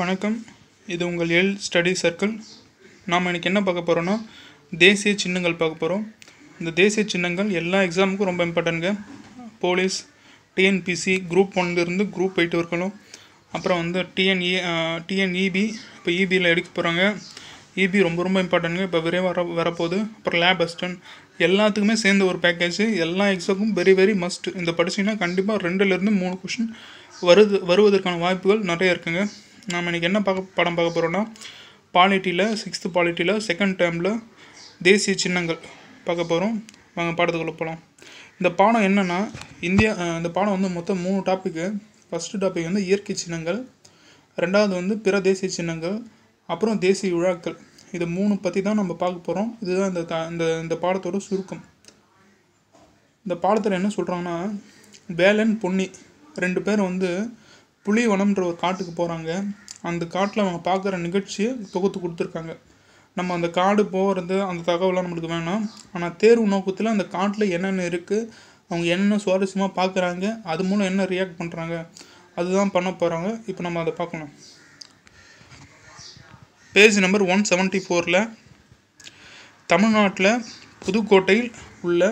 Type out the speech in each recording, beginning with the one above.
வணக்கம் இது உங்கள் எல் ஸ்டடி சர்க்கிள் நாம் இன்றைக்கி என்ன பார்க்க போகிறோன்னா தேசிய சின்னங்கள் பார்க்க போகிறோம் இந்த தேசிய சின்னங்கள் எல்லா எக்ஸாமுக்கும் ரொம்ப இம்பார்ட்டன்ட்டுங்க போலீஸ் டிஎன்பிசி குரூப் ஒன்லேருந்து குரூப் எயிட் இருக்கணும் அப்புறம் வந்து டிஎன்இ டிஎன்இபி இப்போ இபியில் எடுக்க போகிறாங்க இபி e ரொம்ப ரொம்ப இம்பார்ட்டன்ட்ங்க இப்போ விரைவாக வர வரப்போகுது அப்புறம் லேப் அஸ்டன் எல்லாத்துக்குமே சேர்ந்த ஒரு பேக்கேஜ் எல்லா எக்ஸாமுக்கும் வெரி வெரி மஸ்ட் இந்த படிச்சிங்கன்னா கண்டிப்பாக ரெண்டுலேருந்து மூணு கொஷின் வருது வருவதற்கான வாய்ப்புகள் நிறைய இருக்குங்க நாம் இன்றைக்கி என்ன பார்க்க படம் பார்க்க போகிறோன்னா பாலிட்டியில் சிக்ஸ்த்து பாலிட்டியில் செகண்ட் டேர்மில் தேசிய சின்னங்கள் பார்க்க போகிறோம் வாங்க பாடத்துக்குள்ளே போகலாம் இந்த பாடம் என்னென்னா இந்தியா இந்த பாடம் வந்து மொத்தம் மூணு டாப்பிக்கு ஃபஸ்ட்டு டாபிக் வந்து இயற்கை சின்னங்கள் ரெண்டாவது வந்து பிற தேசிய சின்னங்கள் அப்புறம் தேசிய விழாக்கள் இது மூணு பற்றி தான் நம்ம பார்க்க போகிறோம் இதுதான் இந்த த இந்த இந்த பாடத்தோட சுருக்கம் இந்த பாடத்தில் என்ன சொல்கிறாங்கன்னா வேலன் பொன்னி ரெண்டு பேர் வந்து புலிவனம்ன்ற ஒரு காட்டுக்கு போகிறாங்க அந்த காட்டில் அவங்க பார்க்குற நிகழ்ச்சியை தொகுத்து கொடுத்துருக்காங்க நம்ம அந்த காடு போகிறது அந்த தகவலாம் நம்மளுக்கு வேணாம் ஆனால் தேர்வு நோக்கத்தில் அந்த காட்டில் என்னென்ன இருக்குது அவங்க என்னென்ன சுவாரஸ்யமாக பார்க்குறாங்க அது மூலம் என்ன ரியாக்ட் பண்ணுறாங்க அதுதான் பண்ண போகிறாங்க இப்போ நம்ம அதை பார்க்கணும் பேஜ் நம்பர் ஒன் செவன்டி ஃபோரில் தமிழ்நாட்டில் புதுக்கோட்டையில் உள்ள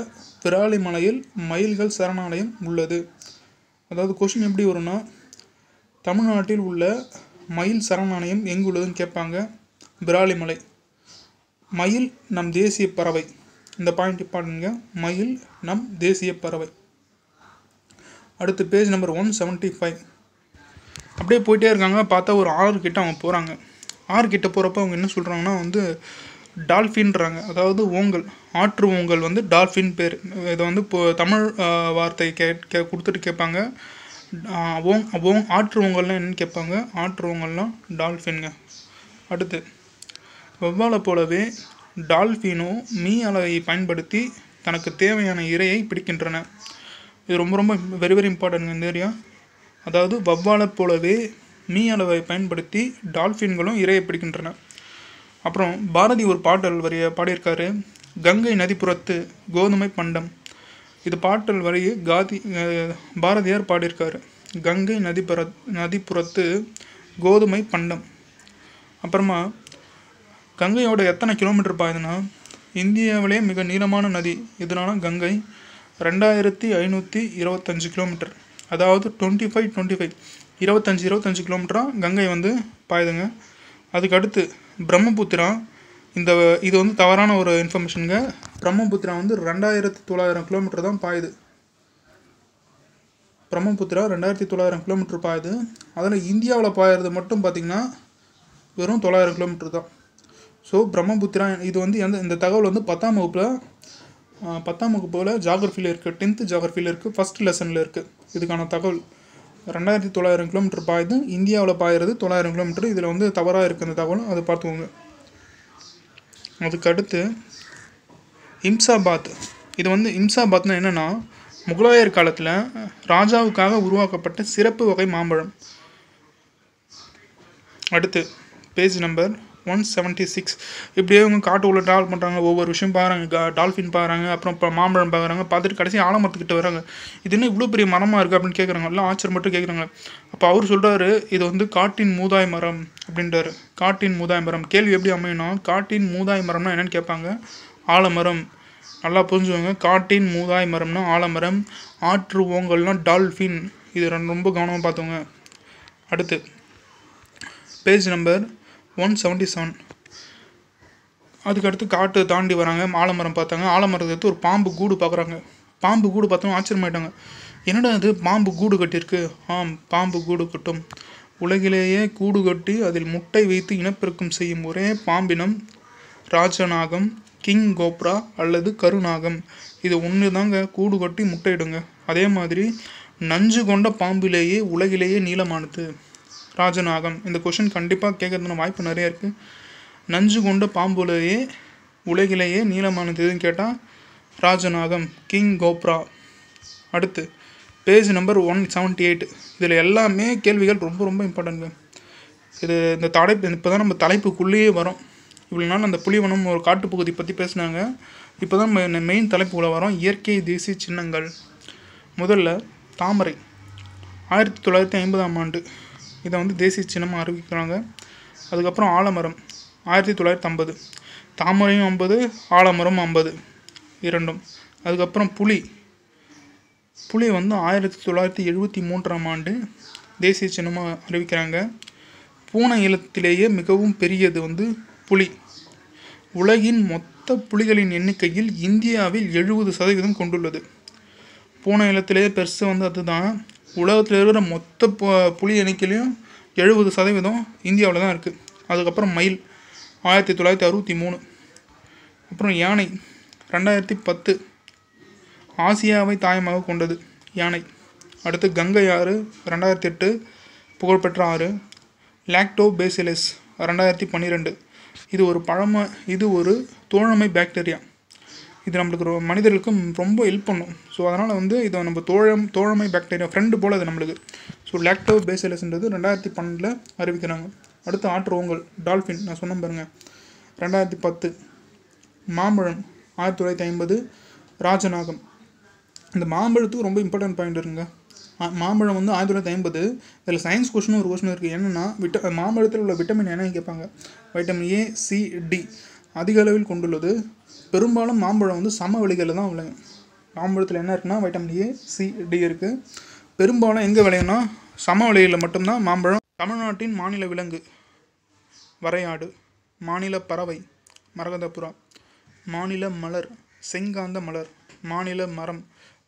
விராலிமலையில் மயில்கள் சரணாலயம் உள்ளது அதாவது கொஷின் எப்படி வரும்னா தமிழ்நாட்டில் உள்ள மயில் சரணாலயம் எங்குள்ளதுன்னு கேட்பாங்க பிராலிமலை மயில் நம் தேசிய பறவை இந்த பாயிண்ட் பாருங்க மயில் நம் தேசிய பறவை அடுத்து page number one seventy five அப்படியே போயிட்டே இருக்காங்க பார்த்தா ஒரு ஆறு கிட்ட அவங்க போகிறாங்க ஆறு கிட்ட போகிறப்ப அவங்க என்ன சொல்கிறாங்கன்னா வந்து டால்ஃபின்றாங்க அதாவது ஓங்கல் ஆற்று ஓங்கல் வந்து டால்ஃபின் பேர் இதை வந்து இப்போ தமிழ் வார்த்தை கே கொடுத்துட்டு கேட்பாங்க ஓங் ஓங் ஆற்றுவங்கள்லாம் என்னென்னு கேட்பாங்க ஆற்றுவங்கள்லாம் டால்ஃபின்ங்க அடுத்து வெவ்வாலை போலவே டால்ஃபினும் மீ அலையை பயன்படுத்தி தனக்கு தேவையான இரையை பிடிக்கின்றன இது ரொம்ப ரொம்ப வெரி வெரி இம்பார்ட்டன்ட் இந்த ஏரியா அதாவது வவ்வாலை போலவே மீ அளவை பயன்படுத்தி டால்ஃபின்களும் இரையை பிடிக்கின்றன அப்புறம் பாரதி ஒரு பாடல் வரிய பாடியிருக்காரு கங்கை நதிப்புறத்து கோதுமை பண்டம் இது பாட்டல் வரையே காதி பாரதியார் பாடியிருக்காரு கங்கை நதிபுற நதிப்புறத்து கோதுமை பண்டம் அப்புறமா கங்கையோட எத்தனை கிலோமீட்டர் பாயுதுன்னா இந்தியாவிலே மிக நீளமான நதி இதனால கங்கை ரெண்டாயிரத்தி ஐநூற்றி இருபத்தஞ்சி கிலோமீட்டர் அதாவது டுவெண்ட்டி ஃபைவ் டுவெண்ட்டி ஃபைவ் இருபத்தஞ்சி இருபத்தஞ்சி கிலோமீட்டராக கங்கை வந்து பாயுதுங்க அதுக்கடுத்து பிரம்மபுத்திரா இந்த இது வந்து தவறான ஒரு இன்ஃபர்மேஷனுங்க பிரம்மபுத்திரா வந்து ரெண்டாயிரத்தி தொள்ளாயிரம் கிலோமீட்டர் தான் பாயுது பிரம்மபுத்திரா ரெண்டாயிரத்தி தொள்ளாயிரம் கிலோமீட்டர் பாயுது அதில் இந்தியாவில் பாயிறது மட்டும் பார்த்திங்கன்னா வெறும் தொள்ளாயிரம் கிலோமீட்டர் தான் ஸோ பிரம்மபுத்திரா இது வந்து எந்த இந்த தகவல் வந்து பத்தாம் வகுப்பில் பத்தாம் வகுப்பில் ஜாகிரஃபியில் இருக்குது டென்த்து ஜாகிரஃபியில் இருக்குது ஃபஸ்ட் லெசனில் இருக்குது இதுக்கான தகவல் ரெண்டாயிரத்தி தொள்ளாயிரம் கிலோமீட்டர் பாயுது இந்தியாவில் பாயிறது தொள்ளாயிரம் கிலோமீட்டர் இதில் வந்து தவறாக இருக்குது அந்த தகவலும் அதை பார்த்துக்கோங்க அதுக்கடுத்து இம்சாபாத் இது வந்து இம்சாபாத்னா என்னென்னா முகலாயர் காலத்தில் ராஜாவுக்காக உருவாக்கப்பட்ட சிறப்பு வகை மாம்பழம் அடுத்து page number one seventy six இப்படியே இவங்க காட்டு உள்ள ட்ராவல் பண்ணுறாங்க ஒவ்வொரு விஷயம் பாருங்க டால்ஃபின் பார்க்குறாங்க அப்புறம் மாம்பழம் பார்க்குறாங்க பார்த்துட்டு கடைசி ஆலமரத்துக்கிட்ட வராங்க இது என்ன இவ்வளோ பெரிய மரமாக இருக்குது அப்படின்னு கேட்குறாங்க எல்லாம் ஆச்சரியம் மட்டும் கேட்குறாங்க அப்போ அவர் சொல்கிறாரு இது வந்து காட்டின் மூதாய் மரம் அப்படின்றாரு காட்டின் மூதாய் மரம் கேள்வி எப்படி அமையணும் காட்டின் மூதாய் மரம்னா என்னென்னு கேட்பாங்க ஆலமரம் நல்லா புரிஞ்சுவாங்க காட்டின் மூதாய் மரம்னா ஆலமரம் ஆற்று ஓங்கல்னா டால்ஃபின் இது ரொம்ப கவனமாக பார்த்துங்க அடுத்து page number one seventy seven அதுக்கடுத்து காட்டு தாண்டி வராங்க ஆலமரம் பார்த்தாங்க ஆலமரத்தை எடுத்து ஒரு பாம்பு கூடு பார்க்குறாங்க பாம்பு கூடு பார்த்தோம் ஆச்சரியமாயிட்டாங்க என்னடா அது பாம்பு கூடு கட்டியிருக்கு ஆம் பாம்பு கூடு கட்டும் உலகிலேயே கூடு கட்டி அதில் முட்டை வைத்து இனப்பெருக்கம் செய்யும் ஒரே பாம்பினம் ராஜநாகம் கிங் கோப்ரா அல்லது கருநாகம் இது ஒன்று தாங்க கூடு கட்டி முட்டையிடுங்க அதே மாதிரி நஞ்சு கொண்ட பாம்பிலேயே உலகிலேயே நீளமானது ராஜநாகம் இந்த கொஷின் கண்டிப்பாக கேட்கறதுன வாய்ப்பு நிறையா இருக்குது நஞ்சு கொண்ட பாம்புலேயே உலகிலேயே நீளமானது எதுன்னு கேட்டால் ராஜநாகம் கிங் கோப்ரா அடுத்து page number one seventy eight இதில் எல்லாமே கேள்விகள் ரொம்ப ரொம்ப இம்பார்ட்டன்ட் இது இந்த தலைப்பு இப்போ தான் நம்ம தலைப்புக்குள்ளேயே வரும் இவ்வளோ நாள் அந்த புலிவனம் ஒரு காட்டுப்பகுதி பற்றி பேசினாங்க இப்போ தான் நம்ம மெயின் தலைப்புக்குள்ளே வரோம் இயற்கை தேசிய சின்னங்கள் முதல்ல தாமரை ஆயிரத்தி தொள்ளாயிரத்தி ஐம்பதாம் ஆண்டு இதை வந்து தேசிய சின்னமாக அறிவிக்கிறாங்க அதுக்கப்புறம் ஆலமரம் ஆயிரத்தி தொள்ளாயிரத்தி ஐம்பது தாமரையும் ஐம்பது ஆலமரம் ஐம்பது இரண்டும் அதுக்கப்புறம் புலி புலி வந்து ஆயிரத்தி தொள்ளாயிரத்தி எழுபத்தி மூன்றாம் ஆண்டு தேசிய சின்னமாக அறிவிக்கிறாங்க பூனை இலத்திலேயே மிகவும் பெரியது வந்து புலி உலகின் மொத்த புலிகளின் எண்ணிக்கையில் இந்தியாவில் எழுபது சதவீதம் கொண்டுள்ளது பூனை இலத்திலேயே பெருசு வந்து அதுதான் உலகத்தில் இருக்கிற மொத்த புலி எண்ணிக்கையிலையும் எழுபது சதவீதம் இந்தியாவில் தான் இருக்குது அதுக்கப்புறம் மயில் ஆயிரத்தி தொள்ளாயிரத்தி அறுபத்தி மூணு அப்புறம் யானை ரெண்டாயிரத்தி பத்து ஆசியாவை தாயமாக கொண்டது யானை அடுத்து கங்கை ஆறு ரெண்டாயிரத்தி எட்டு புகழ்பெற்ற ஆறு லாக்டோ பேசிலஸ் ரெண்டாயிரத்தி பன்னிரெண்டு இது ஒரு பழமை இது ஒரு தோழமை பாக்டீரியா இது நம்மளுக்கு ரொ மனிதர்களுக்கும் ரொம்ப ஹெல்ப் பண்ணும் ஸோ அதனால் வந்து இதை நம்ம தோழம் தோழமை பாக்டீரியா ஃப்ரெண்டு போல் அது நம்மளுக்கு ஸோ லேக்டோ பேசலஸ்ன்றது ரெண்டாயிரத்தி பன்னெண்டில் அறிவிக்கிறாங்க அடுத்து ஓங்கல் டால்ஃபின் நான் சொன்ன பாருங்கள் ரெண்டாயிரத்தி பத்து மாம்பழம் ஆயிரத்தி தொள்ளாயிரத்தி ஐம்பது ராஜநாகம் இந்த மாம்பழத்துக்கு ரொம்ப இம்பார்ட்டன்ட் பாயிண்ட் இருங்க மாம்பழம் வந்து ஆயிரத்தி தொள்ளாயிரத்தி ஐம்பது இதில் சயின்ஸ் கொஷினும் ஒரு கொஷின் இருக்குது என்னென்னா விட்ட மாம்பழத்தில் உள்ள விட்டமின் என்ன கேட்பாங்க வைட்டமின் ஏ சி டி அதிக அளவில் கொண்டுள்ளது பெரும்பாலும் மாம்பழம் வந்து சம விலைகளில் தான் விளையும் மாம்பழத்தில் என்ன இருக்குன்னா வைட்டமின் ஏ சி டி இருக்குது பெரும்பாலும் எங்கே விளையும்னா சம விலைகளில் மட்டும்தான் மாம்பழம் தமிழ்நாட்டின் மாநில விலங்கு வரையாடு மாநில பறவை மரகதபுரா மாநில மலர் செங்காந்த மலர் மாநில மரம்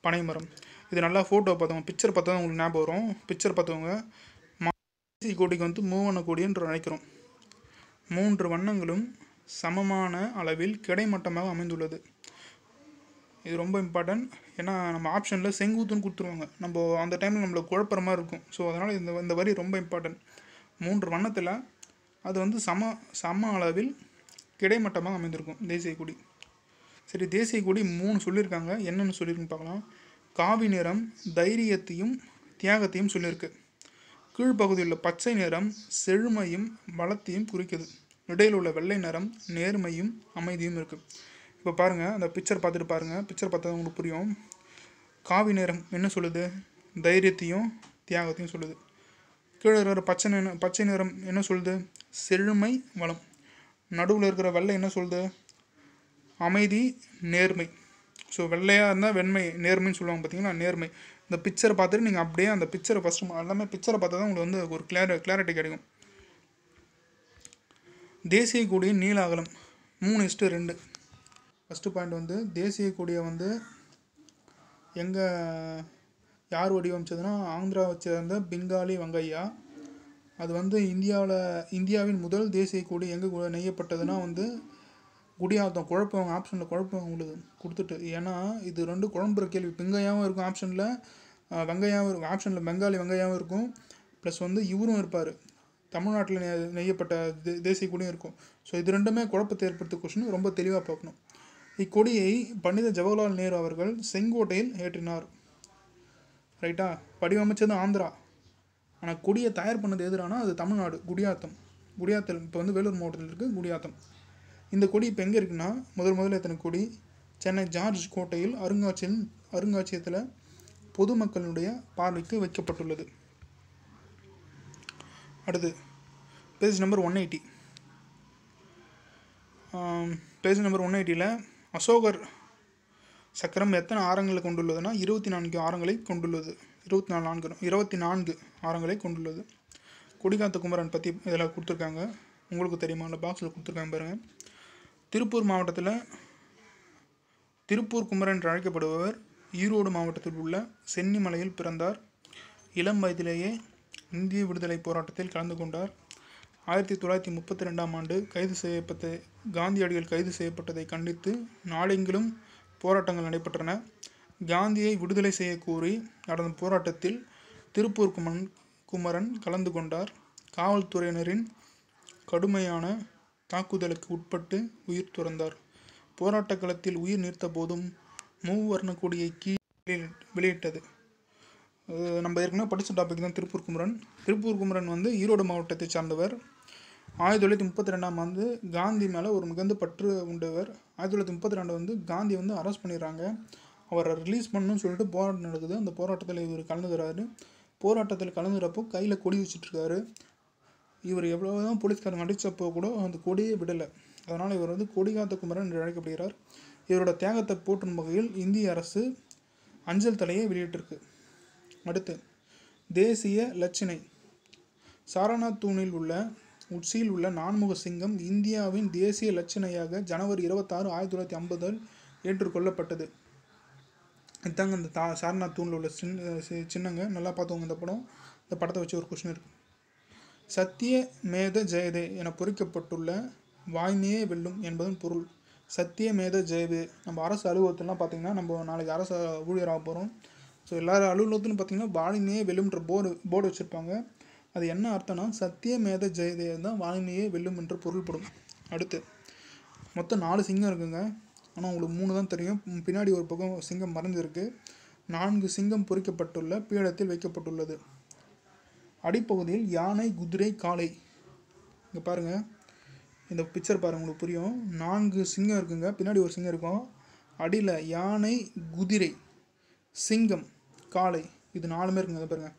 பனைமரம் இது நல்லா ஃபோட்டோ பார்த்தவங்க பிக்சர் பார்த்தா உங்களுக்கு ஞாபகம் வரும் பிக்சர் பார்த்தவங்க கோடிக்கு வந்து மூவண்ண கோடின்னு நினைக்கிறோம் மூன்று வண்ணங்களும் சமமான அளவில் கிடைமட்டமாக அமைந்துள்ளது இது ரொம்ப இம்பார்ட்டன்ட் ஏன்னா நம்ம ஆப்ஷனில் செங்குத்துன்னு கொடுத்துருவாங்க நம்ம அந்த டைமில் நம்மளுக்கு குழப்புற மாதிரி இருக்கும் ஸோ அதனால் இந்த இந்த வரி ரொம்ப இம்பார்ட்டன்ட் மூன்று வண்ணத்தில் அது வந்து சம சம அளவில் கிடைமட்டமாக அமைந்திருக்கும் தேசிய கொடி சரி தேசிய கொடி மூணு சொல்லியிருக்காங்க என்னென்னு சொல்லியிருக்குன்னு பார்க்கலாம் காவி நிறம் தைரியத்தையும் தியாகத்தையும் சொல்லியிருக்கு கீழ்ப்பகுதியில் உள்ள பச்சை நிறம் செழுமையும் பலத்தையும் குறிக்குது இடையில் உள்ள வெள்ளை நிறம் நேர்மையும் அமைதியும் இருக்குது இப்போ பாருங்கள் அந்த பிக்சர் பார்த்துட்டு பாருங்கள் பிக்சர் பார்த்தா உங்களுக்கு புரியும் காவி நிறம் என்ன சொல்லுது தைரியத்தையும் தியாகத்தையும் சொல்லுது கீழே இருக்கிற பச்சை நிறம் பச்சை நிறம் என்ன சொல்லுது செழுமை வளம் நடுவில் இருக்கிற வெள்ளை என்ன சொல்லுது அமைதி நேர்மை ஸோ வெள்ளையாக இருந்தால் வெண்மை நேர்மைன்னு சொல்லுவாங்க பார்த்தீங்கன்னா நேர்மை இந்த பிக்சரை பார்த்துட்டு நீங்கள் அப்படியே அந்த பிக்சரை ஃபஸ்ட்டு எல்லாமே பிக்சரை பார்த்தா தான் உங்களுக்கு வந்து ஒரு கிளாரி கிளாரிட்டி கிடைக்கும் தேசிய கொடியின் நீள அகலம் மூணு இஸ்ட்டு ரெண்டு ஃபஸ்ட்டு பாயிண்ட் வந்து தேசிய கொடியை வந்து எங்கே யார் வடிவமைச்சதுன்னா ஆந்திராவை சேர்ந்த பெங்காலி வங்கையா அது வந்து இந்தியாவில் இந்தியாவின் முதல் தேசிய கொடி எங்கே நெய்யப்பட்டதுன்னா வந்து குடியாத்தம் குழப்பம் ஆப்ஷனில் குழப்பம் உங்களுக்கு கொடுத்துட்டு ஏன்னா இது ரெண்டு குழம்புற கேள்வி பெங்கையாவும் இருக்கும் ஆப்ஷனில் வெங்கையாவும் இருக்கும் ஆப்ஷனில் பெங்காலி வெங்கையாவும் இருக்கும் ப்ளஸ் வந்து இவரும் இருப்பார் தமிழ்நாட்டில் நெய்யப்பட்ட தே தேசிய கொடியும் இருக்கும் ஸோ இது ரெண்டுமே குழப்பத்தை ஏற்படுத்த கொஸ்டின் ரொம்ப தெளிவாக பார்க்கணும் இக்கொடியை பண்டித ஜவஹர்லால் நேரு அவர்கள் செங்கோட்டையில் ஏற்றினார் ரைட்டா வடிவமைச்சது ஆந்திரா ஆனால் கொடியை தயார் பண்ணது எதிரானா அது தமிழ்நாடு குடியாத்தம் குடியாத்தல் இப்போ வந்து வேலூர் மாவட்டத்தில் இருக்குது குடியாத்தம் இந்த கொடி இப்போ எங்கே இருக்குன்னா முதல் முதல் எத்தனை கொடி சென்னை ஜார்ஜ் கோட்டையில் அருங்காட்சியின் அருங்காட்சியகத்தில் பொதுமக்களுடைய பார்வைக்கு வைக்கப்பட்டுள்ளது அடுத்து page number one eighty page number one எயிட்டியில் அசோகர் சக்கரம் எத்தனை ஆரங்களை கொண்டுள்ளதுன்னா இருபத்தி நான்கு ஆரங்களை கொண்டுள்ளது இருபத்தி நாலு நான்கு இருபத்தி நான்கு ஆரங்களை கொண்டுள்ளது குடிகாத்த குமரன் பற்றி இதில் கொடுத்துருக்காங்க உங்களுக்கு தெரியுமா அந்த பாக்ஸில் கொடுத்துருக்காங்க பாருங்கள் திருப்பூர் மாவட்டத்தில் திருப்பூர் குமரன் என்று அழைக்கப்படுபவர் ஈரோடு மாவட்டத்தில் உள்ள சென்னிமலையில் பிறந்தார் இளம் வயதிலேயே இந்திய விடுதலை போராட்டத்தில் கலந்து கொண்டார் ஆயிரத்தி தொள்ளாயிரத்தி முப்பத்தி ரெண்டாம் ஆண்டு கைது செய்யப்பட்ட காந்தியடிகள் கைது செய்யப்பட்டதை கண்டித்து நாடெங்கிலும் போராட்டங்கள் நடைபெற்றன காந்தியை விடுதலை செய்ய கூறி நடந்த போராட்டத்தில் திருப்பூர் குமன் குமரன் கலந்து கொண்டார் காவல்துறையினரின் கடுமையான தாக்குதலுக்கு உட்பட்டு உயிர் துறந்தார் போராட்ட களத்தில் உயிர் நீர்த்த போதும் மூவர்ண கொடியை கீழ் வெளியிட்டது நம்ம ஏற்கனவே படித்த டாபிக் தான் திருப்பூர் குமரன் திருப்பூர் குமரன் வந்து ஈரோடு மாவட்டத்தை சார்ந்தவர் ஆயிரத்தி தொள்ளாயிரத்தி முப்பத்தி ரெண்டாம் ஆண்டு காந்தி மேலே ஒரு மிகுந்த பற்று உண்டவர் ஆயிரத்தி தொள்ளாயிரத்தி முப்பத்தி ரெண்டு வந்து காந்தி வந்து அரெஸ்ட் பண்ணிடுறாங்க அவரை ரிலீஸ் பண்ணணும்னு சொல்லிட்டு போராட்டம் நடக்குது அந்த போராட்டத்தில் இவர் கலந்துக்கிறாரு போராட்டத்தில் கலந்துகிறப்போ கையில் கொடி வச்சுட்ருக்காரு இவர் எவ்வளோ தான் போலீஸ்காரங்க அடித்தப்போ கூட அந்த கொடியே விடலை அதனால் இவர் வந்து கொடிகாத்த குமரன் என்று அழைக்கப்படுகிறார் இவரோட தியாகத்தை போற்றும் வகையில் இந்திய அரசு அஞ்சல் தலையை வெளியிட்டிருக்கு அடுத்து தேசிய லட்சணை சாரநாத் தூணில் உள்ள உச்சியில் உள்ள நான்முக சிங்கம் இந்தியாவின் தேசிய லட்சணையாக ஜனவரி இருபத்தாறு ஆயிரத்தி தொள்ளாயிரத்தி ஐம்பதில் ஏற்றுக்கொள்ளப்பட்டது இதாங்க இந்த தா சாரநாத் தூணில் உள்ள சின் சின்னங்க நல்லா பார்த்தவங்க இந்த படம் இந்த படத்தை வச்சு ஒரு கொஷின் இருக்கு சத்திய மேத ஜெயதே என பொறிக்கப்பட்டுள்ள வாய்மையே வெல்லும் என்பதன் பொருள் சத்திய மேத ஜெயதே நம்ம அரசு அலுவலகத்திலாம் பார்த்திங்கன்னா நம்ம நாளைக்கு அரசு ஊழியராக போகிறோம் ஸோ எல்லார் அலுவலகத்துன்னு பார்த்திங்கன்னா வானினையே வெல்லும்ன்ற போர்டு போர்டு வச்சுருப்பாங்க அது என்ன அர்த்தம்னா சத்தியமேத ஜெயதேவ தான் வானினையே வெல்லும் என்று பொருள்படும் அடுத்து மொத்தம் நாலு சிங்கம் இருக்குங்க ஆனால் உங்களுக்கு மூணு தான் தெரியும் பின்னாடி ஒரு பக்கம் சிங்கம் மறைஞ்சிருக்கு நான்கு சிங்கம் பொறிக்கப்பட்டுள்ள பீடத்தில் வைக்கப்பட்டுள்ளது அடிப்பகுதியில் யானை குதிரை காளை இங்கே பாருங்கள் இந்த பிக்சர் பாருங்கள் உங்களுக்கு புரியும் நான்கு சிங்கம் இருக்குங்க பின்னாடி ஒரு சிங்கம் இருக்கும் அடியில் யானை குதிரை சிங்கம் காளை இது நாலுமே இருக்குங்க அதை பாருங்கள்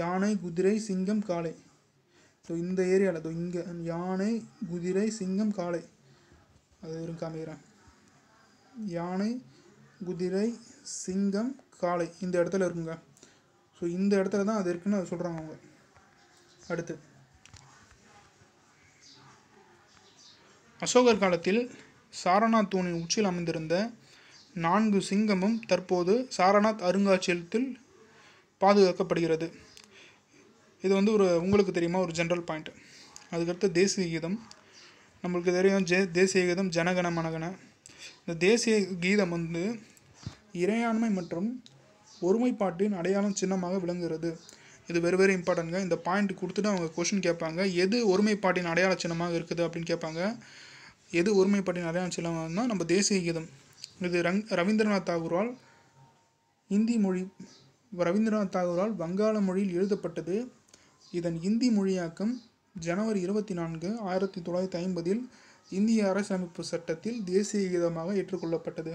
யானை குதிரை சிங்கம் காளை ஸோ இந்த ஏரியாவில் இதோ இங்கே யானை குதிரை சிங்கம் காளை அது இருக்கு காமிக்கிறேன் யானை குதிரை சிங்கம் காளை இந்த இடத்துல இருக்குங்க ஸோ இந்த இடத்துல தான் அது இருக்குன்னு சொல்கிறாங்க அவங்க அடுத்து அசோகர் காலத்தில் சாரணா தூணின் உச்சியில் அமைந்திருந்த நான்கு சிங்கமும் தற்போது சாரநாத் அருங்காட்சியகத்தில் பாதுகாக்கப்படுகிறது இது வந்து ஒரு உங்களுக்கு தெரியுமா ஒரு ஜென்ரல் பாயிண்ட் அதுக்கடுத்து தேசிய கீதம் நம்மளுக்கு தெரியும் ஜெ தேசிய கீதம் ஜனகண மனகண இந்த தேசிய கீதம் வந்து இறையாண்மை மற்றும் ஒருமைப்பாட்டின் அடையாளம் சின்னமாக விளங்குகிறது இது வெரி வெரி இம்பார்ட்டன்ட்ங்க இந்த பாயிண்ட் கொடுத்துட்டு அவங்க கொஷின் கேட்பாங்க எது ஒருமைப்பாட்டின் அடையாள சின்னமாக இருக்குது அப்படின்னு கேட்பாங்க எது ஒருமைப்பாட்டின் அடையாள சின்னமாக இருந்தால் நம்ம தேசிய கீதம் இது ரங் ரவீந்திரநாத் தாகூரால் இந்தி மொழி ரவீந்திரநாத் தாகூரால் வங்காள மொழியில் எழுதப்பட்டது இதன் இந்தி மொழியாக்கம் ஜனவரி இருபத்தி நான்கு ஆயிரத்தி தொள்ளாயிரத்தி ஐம்பதில் இந்திய அரசியலமைப்பு சட்டத்தில் தேசிய கீதமாக ஏற்றுக்கொள்ளப்பட்டது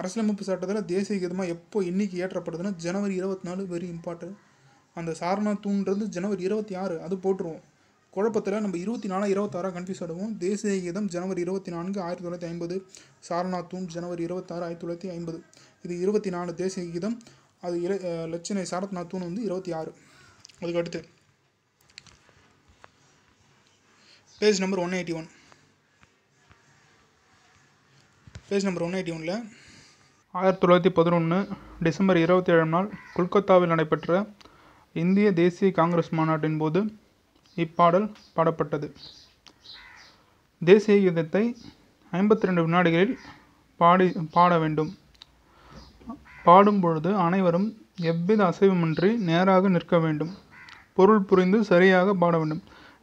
அரசியலமைப்பு சட்டத்தில் தேசிய கீதமாக எப்போ இன்னைக்கு ஏற்றப்படுதுன்னா ஜனவரி இருபத்தி நாலு வெரி இம்பார்ட்டன்ட் அந்த சாரணா தூண்றது ஜனவரி இருபத்தி ஆறு அது போட்டுருவோம் குழப்பத்தில் நம்ம இருபத்தி நாலு இருபத்தாறாக கன்ஃபியூஸ் ஆடுவோம் தேசிய கீதம் ஜனவரி இருபத்தி நான்கு ஆயிரத்தி தொள்ளாயிரத்தி ஐம்பது சாரநாத்தும் ஜனவரி இருபத்தாறு ஆயிரத்தி தொள்ளாயிரத்தி ஐம்பது இது இருபத்தி நாலு தேசிய கீதம் அது இல லட்சணை சாரத்நாத்துன்னு வந்து இருபத்தி ஆறு அதுக்கடுத்து page number one eighty one page number one eighty ஒனில் ஆயிரத்தி தொள்ளாயிரத்தி பதினொன்று டிசம்பர் இருபத்தி ஏழாம் நாள் கொல்கத்தாவில் நடைபெற்ற இந்திய தேசிய காங்கிரஸ் மாநாட்டின் போது இப்பாடல் பாடப்பட்டது தேசிய கீதத்தை ஐம்பத்தி ரெண்டு வினாடிகளில் பாடி பாட வேண்டும் பாடும் பொழுது அனைவரும் எவ்வித அசைவுமின்றி நேராக நிற்க வேண்டும் பொருள் புரிந்து சரியாக பாட வேண்டும்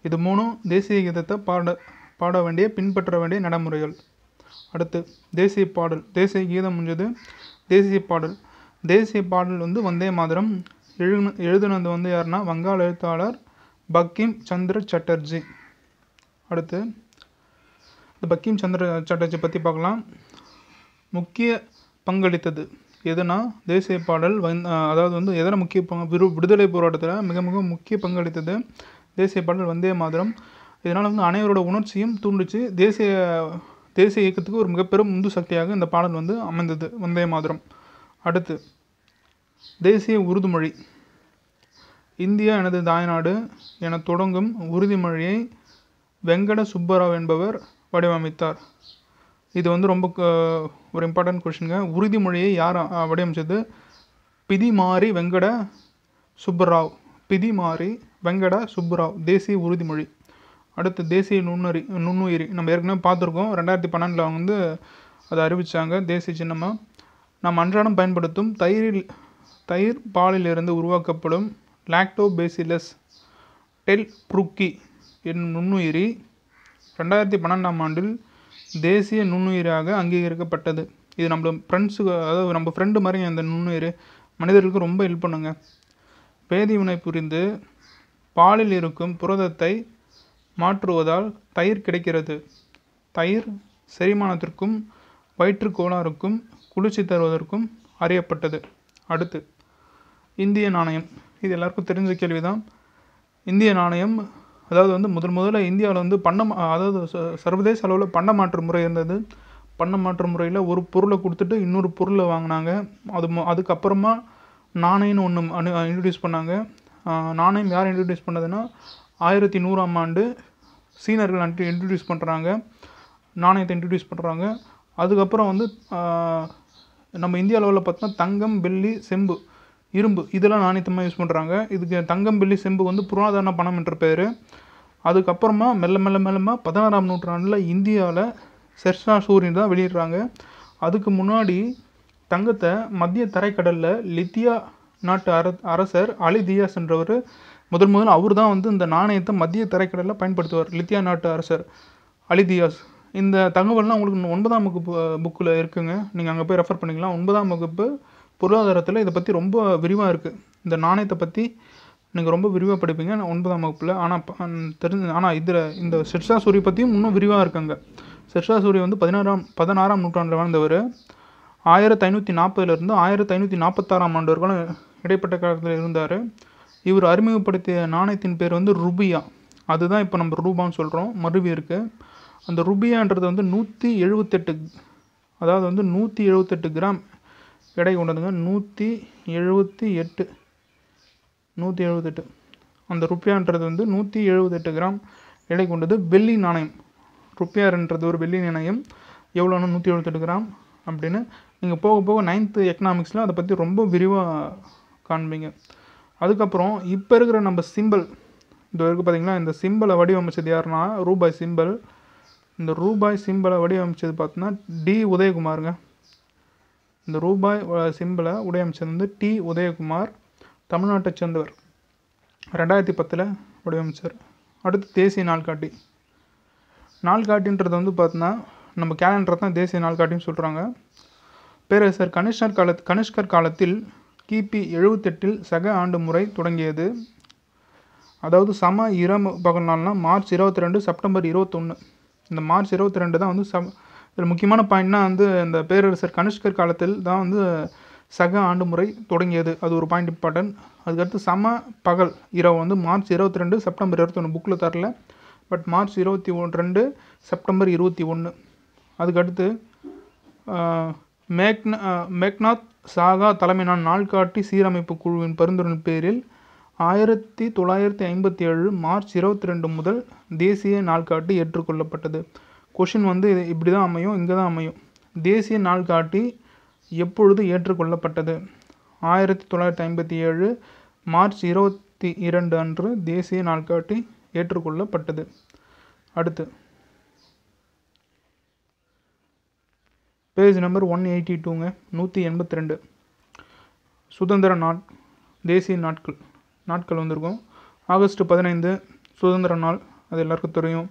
இது மூணும் தேசிய கீதத்தை பாட பாட வேண்டிய பின்பற்ற வேண்டிய நடைமுறைகள் அடுத்து தேசிய பாடல் தேசிய கீதம் முடிஞ்சது தேசிய பாடல் தேசிய பாடல் வந்து வந்தே மாதிரம் எழு எழுதுனது வந்து யாருன்னா வங்காள எழுத்தாளர் பக்கிம் சந்திர சட்டர்ஜி அடுத்து இந்த பக்கிம் சந்திர சட்டர்ஜி பற்றி பார்க்கலாம் முக்கிய பங்களித்தது எதுனா தேசிய பாடல் வந் அதாவது வந்து எதனால் முக்கிய பங்கு விரு விடுதலை போராட்டத்தில் மிக மிக முக்கிய பங்களித்தது தேசிய பாடல் வந்தே மாதிரம் இதனால் வந்து அனைவரோட உணர்ச்சியும் தூண்டுச்சு தேசிய தேசிய இயக்கத்துக்கு ஒரு மிகப்பெரும் உந்து சக்தியாக இந்த பாடல் வந்து அமைந்தது வந்தே மாதிரம் அடுத்து தேசிய உறுதுமொழி இந்தியா எனது தாய்நாடு என தொடங்கும் உறுதிமொழியை வெங்கட சுப்பராவ் என்பவர் வடிவமைத்தார் இது வந்து ரொம்ப ஒரு இம்பார்ட்டன்ட் கொஷினுங்க உறுதிமொழியை யார் வடிவமைச்சது பிதிமாரி வெங்கட சுப்பராவ் பிதிமாரி வெங்கட சுப்புராவ் தேசிய உறுதிமொழி அடுத்து தேசிய நுண்ணுரி நுண்ணுயிரி நம்ம ஏற்கனவே பார்த்துருக்கோம் ரெண்டாயிரத்தி பன்னெண்டில் வந்து அதை அறிவித்தாங்க தேசிய சின்னமாக நாம் அன்றாடம் பயன்படுத்தும் தயிரில் தயிர் பாலிலிருந்து உருவாக்கப்படும் லாக்டோபேசிலஸ் டெல்ப்ரூக்கி என்னும் நுண்ணுயிரி ரெண்டாயிரத்தி பன்னெண்டாம் ஆண்டில் தேசிய நுண்ணுயிராக அங்கீகரிக்கப்பட்டது இது நம்ம ஃப்ரெண்ட்ஸு அதாவது நம்ம ஃப்ரெண்டு மாதிரி அந்த நுண்ணுயிர் மனிதர்களுக்கு ரொம்ப ஹெல்ப் பண்ணுங்க வேதிவினை புரிந்து பாலில் இருக்கும் புரதத்தை மாற்றுவதால் தயிர் கிடைக்கிறது தயிர் செரிமானத்திற்கும் வயிற்றுக்கோளாருக்கும் குளிர்ச்சி தருவதற்கும் அறியப்பட்டது அடுத்து இந்திய நாணயம் இது எல்லாருக்கும் தெரிஞ்ச கேள்வி தான் இந்திய நாணயம் அதாவது வந்து முதல் முதல்ல இந்தியாவில் வந்து பண்ணம் அதாவது சர்வதேச அளவில் பண்ண மாற்று முறை இருந்தது பண்ண மாற்று முறையில் ஒரு பொருளை கொடுத்துட்டு இன்னொரு பொருளை வாங்கினாங்க அது அதுக்கப்புறமா நாணயம்னு ஒன்று அனு இன்ட்ரடியூஸ் பண்ணாங்க நாணயம் யார் இன்ட்ரடியூஸ் பண்ணதுன்னா ஆயிரத்தி நூறாம் ஆண்டு சீனர்கள் அன்ட்டு இன்ட்ரடியூஸ் பண்ணுறாங்க நாணயத்தை இன்ட்ரடியூஸ் பண்ணுறாங்க அதுக்கப்புறம் வந்து நம்ம இந்திய அளவில் பார்த்தோம்னா தங்கம் வெள்ளி செம்பு இரும்பு இதெல்லாம் நாணயத்தமாக யூஸ் பண்ணுறாங்க இதுக்கு தங்கம் வெள்ளி செம்பு வந்து புராதன பணம் என்ற பேர் அதுக்கப்புறமா மெல்ல மெல்ல மெல்லமாக பதினாறாம் நூற்றாண்டில் இந்தியாவில் செர்ஷா சூரியன் தான் வெளியிடுறாங்க அதுக்கு முன்னாடி தங்கத்தை மத்திய தரைக்கடலில் லித்தியா நாட்டு அர அரசர் அலி தியாஸ் என்றவர் முதல் முதல் அவர் தான் வந்து இந்த நாணயத்தை மத்திய தரைக்கடலில் பயன்படுத்துவார் லித்தியா நாட்டு அரசர் அலி தியாஸ் இந்த தகவல்லாம் உங்களுக்கு ஒன்பதாம் வகுப்பு புக்கில் இருக்குங்க நீங்கள் அங்கே போய் ரெஃபர் பண்ணிக்கலாம் ஒன்பதாம் வகுப்பு பொருளாதாரத்தில் இதை பற்றி ரொம்ப விரிவாக இருக்குது இந்த நாணயத்தை பற்றி நீங்கள் ரொம்ப விரிவாக படிப்பீங்க ஒன்பதாம் வகுப்பில் ஆனால் தெரிஞ்சு ஆனால் இதில் இந்த ஷெர்ஷா சூரிய பற்றியும் இன்னும் விரிவாக இருக்காங்க ஷெர்ஷா சூரிய வந்து பதினாறாம் பதினாறாம் நூற்றாண்டில் வாழ்ந்தவர் ஆயிரத்தி ஐநூற்றி நாற்பதுலேருந்து ஆயிரத்தி ஐநூற்றி நாற்பத்தாறாம் ஆண்டு வரைக்கும் இடைப்பட்ட காலத்தில் இருந்தார் இவர் அறிமுகப்படுத்திய நாணயத்தின் பேர் வந்து ருபியா அதுதான் இப்போ நம்ம ரூபான்னு சொல்கிறோம் மருவி இருக்குது அந்த ருபியான்றது வந்து நூற்றி எழுபத்தெட்டு அதாவது வந்து நூற்றி எழுபத்தெட்டு கிராம் எடை கொண்டதுங்க நூற்றி எழுபத்தி எட்டு நூற்றி எழுபத்தெட்டு அந்த ருப்பியான்றது வந்து நூற்றி எழுபத்தெட்டு கிராம் எடை கொண்டது வெள்ளி நாணயம் ருப்பியார்ன்றது ஒரு வெள்ளி நாணயம் எவ்வளோன்னு நூற்றி எழுபத்தெட்டு கிராம் அப்படின்னு நீங்கள் போக போக நைன்த்து எக்கனாமிக்ஸில் அதை பற்றி ரொம்ப விரிவாக காண்பீங்க அதுக்கப்புறம் இப்போ இருக்கிற நம்ம சிம்பிள் இந்த வரைக்கும் பார்த்திங்கன்னா இந்த சிம்பிளை வடிவமைச்சது யாருன்னா ரூபாய் சிம்பிள் இந்த ரூபாய் சிம்பிளை வடிவமைச்சது பார்த்தோன்னா டி உதயகுமாருங்க இந்த ரூபாய் சிம்பிளை உடையமைச்சது வந்து டி உதயகுமார் தமிழ்நாட்டை சேர்ந்தவர் ரெண்டாயிரத்தி பத்தில் அமைச்சர் அடுத்து தேசிய நாள்காட்டி நாள்காட்டின்றது வந்து பார்த்தோன்னா நம்ம கேலண்டர் தான் தேசிய நாள்காட்டின்னு சொல்கிறாங்க பேரரசர் கனிஷ்கர் கால கனிஷ்கர் காலத்தில் கிபி எழுபத்தெட்டில் சக ஆண்டு முறை தொடங்கியது அதாவது சம இரம் நாள்னால் மார்ச் இருபத்தி ரெண்டு செப்டம்பர் இருபத்தொன்று இந்த மார்ச் இருபத்தி ரெண்டு தான் வந்து சம இதில் முக்கியமான பாயிண்ட்னா வந்து இந்த பேரரசர் கனிஷ்கர் காலத்தில் தான் வந்து சக ஆண்டு முறை தொடங்கியது அது ஒரு பாயிண்ட் இம்பார்ட்டன்ட் அதுக்கடுத்து சம பகல் இரவு வந்து மார்ச் இருபத்தி ரெண்டு செப்டம்பர் இருபத்தொன்று புக்கில் தரல பட் மார்ச் இருபத்தி ஒன் ரெண்டு செப்டம்பர் இருபத்தி ஒன்று அதுக்கடுத்து மேக்னா மேக்நாத் சாகா தலைமையிலான நாள்காட்டி சீரமைப்பு குழுவின் பரிந்துரையின் பேரில் ஆயிரத்தி தொள்ளாயிரத்தி ஐம்பத்தி ஏழு மார்ச் இருபத்தி ரெண்டு முதல் தேசிய நாள்காட்டி ஏற்றுக்கொள்ளப்பட்டது கொஷின் வந்து இப்படி தான் அமையும் இங்கே தான் அமையும் தேசிய நாள் காட்டி எப்பொழுது ஏற்றுக்கொள்ளப்பட்டது ஆயிரத்தி தொள்ளாயிரத்தி ஐம்பத்தி ஏழு மார்ச் இருபத்தி இரண்டு அன்று தேசிய நாள்காட்டி ஏற்றுக்கொள்ளப்பட்டது அடுத்து பேஜ் நம்பர் ஒன் எயிட்டி டூங்க நூற்றி எண்பத்தி ரெண்டு சுதந்திர நாட் தேசிய நாட்கள் நாட்கள் வந்திருக்கும் ஆகஸ்ட் பதினைந்து சுதந்திர நாள் அது எல்லாருக்கும் தெரியும்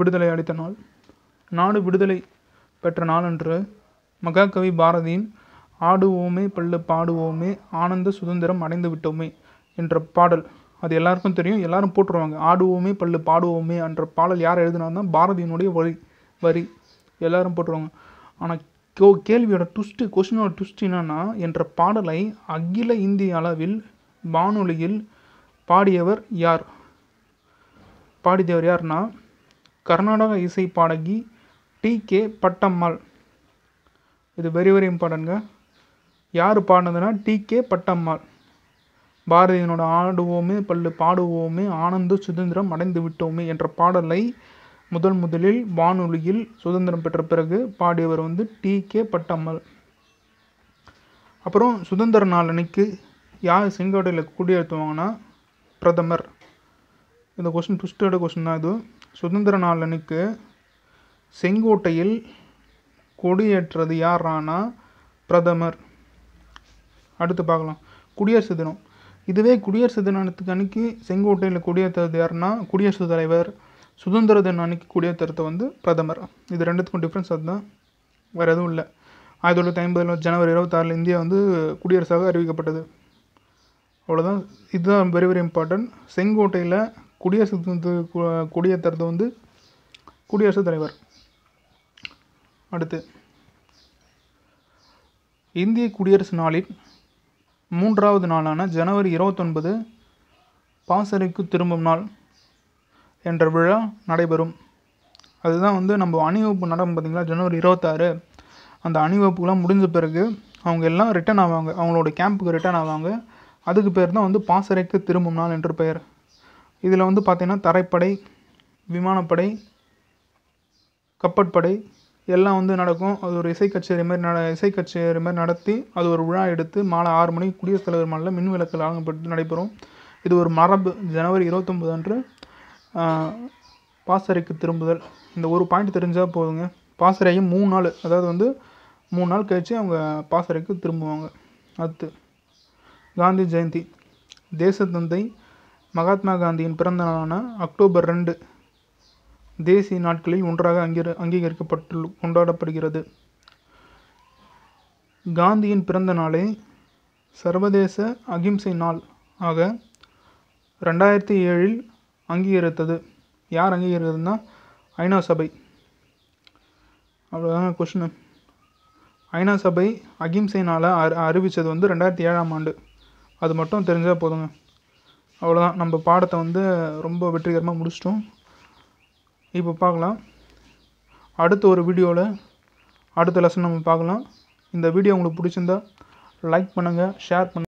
விடுதலை அளித்த நாள் நாடு விடுதலை பெற்ற நாளன்று மகாகவி பாரதியின் ஆடுவோமே பல்லு பாடுவோமே ஆனந்த சுதந்திரம் அடைந்து விட்டோமே என்ற பாடல் அது எல்லாருக்கும் தெரியும் எல்லாரும் போட்டுருவாங்க ஆடுவோமே பல்லு பாடுவோமே என்ற பாடல் யார் எழுதினால்தான் பாரதியினுடைய வரி வரி எல்லாரும் போட்டுருவாங்க ஆனால் கோ கேள்வியோட ட்விஸ்ட்டு கொஸ்டினோட ட்விஸ்ட் என்னன்னா என்ற பாடலை அகில இந்திய அளவில் வானொலியில் பாடியவர் யார் பாடியவர் யார்னா கர்நாடக இசை பாடகி டிகே பட்டம்மாள் இது வெரி வெரி இம்பார்ட்டன்ங்க யார் பாடினதுன்னா டிகே பட்டம்மாள் பாரதியினோட ஆடுவோமே பல்லு பாடுவோமே ஆனந்த சுதந்திரம் அடைந்து விட்டோமே என்ற பாடலை முதன் முதலில் வானொலியில் சுதந்திரம் பெற்ற பிறகு பாடியவர் வந்து டி கே பட்டம்மாள் அப்புறம் சுதந்திர நாள் அன்னைக்கு யார் செங்கோட்டையில் குடியேற்றுவாங்கன்னா பிரதமர் இந்த கொஸ்டின் ட்விஸ்டோட கொஸ்டின் தான் இது சுதந்திர நாள் அன்னைக்கு செங்கோட்டையில் கொடியேற்றது யாரானா பிரதமர் அடுத்து பார்க்கலாம் குடியரசு தினம் இதுவே குடியரசு தினத்துக்கு அன்னைக்கு செங்கோட்டையில் குடியேற்றது யாருன்னா குடியரசுத் தலைவர் சுதந்திர தினம் அன்னைக்கு குடியேற்றத்தை வந்து பிரதமர் இது ரெண்டுத்துக்கும் டிஃப்ரென்ஸ் அதுதான் வேறு எதுவும் இல்லை ஆயிரத்தி தொள்ளாயிரத்தி ஐம்பதில் ஜனவரி இருபத்தாறில் இந்தியா வந்து குடியரசாக அறிவிக்கப்பட்டது அவ்வளோதான் இதுதான் வெரி வெரி இம்பார்ட்டன்ட் செங்கோட்டையில் குடியரசு கொடியேற்றுறது வந்து குடியரசுத் தலைவர் அடுத்து இந்திய குடியரசு நாளின் மூன்றாவது நாளான ஜனவரி இருபத்தொன்பது பாசறைக்கு திரும்பும் நாள் என்ற விழா நடைபெறும் அதுதான் வந்து நம்ம அணிவகுப்பு நடக்கும் பார்த்திங்களா ஜனவரி இருபத்தாறு அந்த அணிவகுப்புலாம் முடிஞ்ச பிறகு அவங்க எல்லாம் ரிட்டர்ன் ஆவாங்க அவங்களோட கேம்புக்கு ரிட்டர்ன் ஆவாங்க அதுக்கு பேர் தான் வந்து பாசறைக்கு திரும்பும் நாள் என்று பெயர் இதில் வந்து பார்த்திங்கன்னா தரைப்படை விமானப்படை கப்பற்படை எல்லாம் வந்து நடக்கும் அது ஒரு இசை கச்சேரி மாதிரி நட இசை கச்சேரி மாதிரி நடத்தி அது ஒரு விழா எடுத்து மாலை ஆறு மணிக்கு குடியரசுத் தலைவர் மாலில் மின் விளக்கு வழங்கப்பட்டு நடைபெறும் இது ஒரு மரபு ஜனவரி இருபத்தொம்பது அன்று பாசறைக்கு திரும்புதல் இந்த ஒரு பாயிண்ட் தெரிஞ்சால் போதுங்க பாசறையும் மூணு நாள் அதாவது வந்து மூணு நாள் கழித்து அவங்க பாசறைக்கு திரும்புவாங்க அடுத்து காந்தி ஜெயந்தி தேசத்தந்தை மகாத்மா காந்தியின் பிறந்த நாளான அக்டோபர் ரெண்டு தேசிய நாட்களில் ஒன்றாக அங்கீர அங்கீகரிக்கப்பட்டு கொண்டாடப்படுகிறது காந்தியின் பிறந்த நாளை சர்வதேச அகிம்சை நாள் ஆக ரெண்டாயிரத்தி ஏழில் அங்கீகரித்தது யார் அங்கீகரித்ததுன்னா ஐநா சபை அவ்வளோதான் கொஷின் ஐநா சபை அகிம்சை நாளை அறி அறிவித்தது வந்து ரெண்டாயிரத்தி ஏழாம் ஆண்டு அது மட்டும் தெரிஞ்சால் போதுங்க அவ்வளோதான் நம்ம பாடத்தை வந்து ரொம்ப வெற்றிகரமாக முடிச்சிட்டோம் இப்போ பார்க்கலாம் அடுத்த ஒரு வீடியோவில் அடுத்த லெசன் நம்ம பார்க்கலாம் இந்த வீடியோ உங்களுக்கு பிடிச்சிருந்தா லைக் பண்ணுங்கள் ஷேர் பண்ணுங்கள்